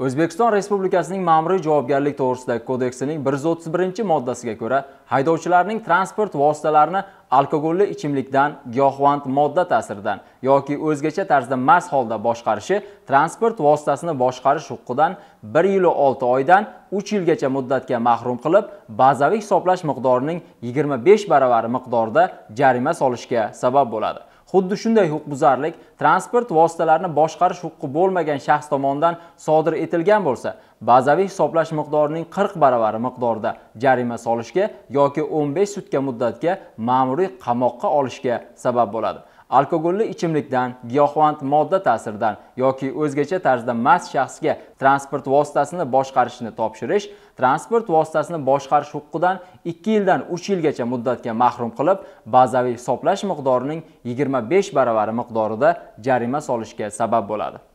o'zbekiston respublikasining ma'muriy javobgarlik to'g'risidagi kodeksining 131 moddasiga ko'ra haydovchilarning transport vositalarini alkogolli ichimlikdan giyohvand modda ta'siridan yoki o'zgacha tarzda mast holda boshqarishi transport vositasini boshqarish huquqidan 1 yil 6 oydan 3 yilgacha muddatga mahrum qilib bazaviy hisoblash miqdorining 25 baravari miqdorida jarima solishga sabab bo'ladi Xuddi shunday huquqbuzarlik transport vositalarini boshqarish huquqi bo'lmagan shaxs tomonidan sodir etilgan bo'lsa, bazaviy hisoblash miqdorining 40 baravari miqdorida jarima solishga yoki 15 sutka muddatga ma'muriy qamoqqa olishga sabab bo'ladi. alkogolli ichimlikdan, giyohvand modda ta'siridan yoki o'zgacha tarzda mast shaxsga transport vositasini boshqarishni topshirish transport vositasini boshqarish huquqidan 2 yildan 3 yilgacha muddatga mahrum qilib, bazaviy hisoblash miqdorining 25 baravari miqdorida jarima solishga sabab bo'ladi.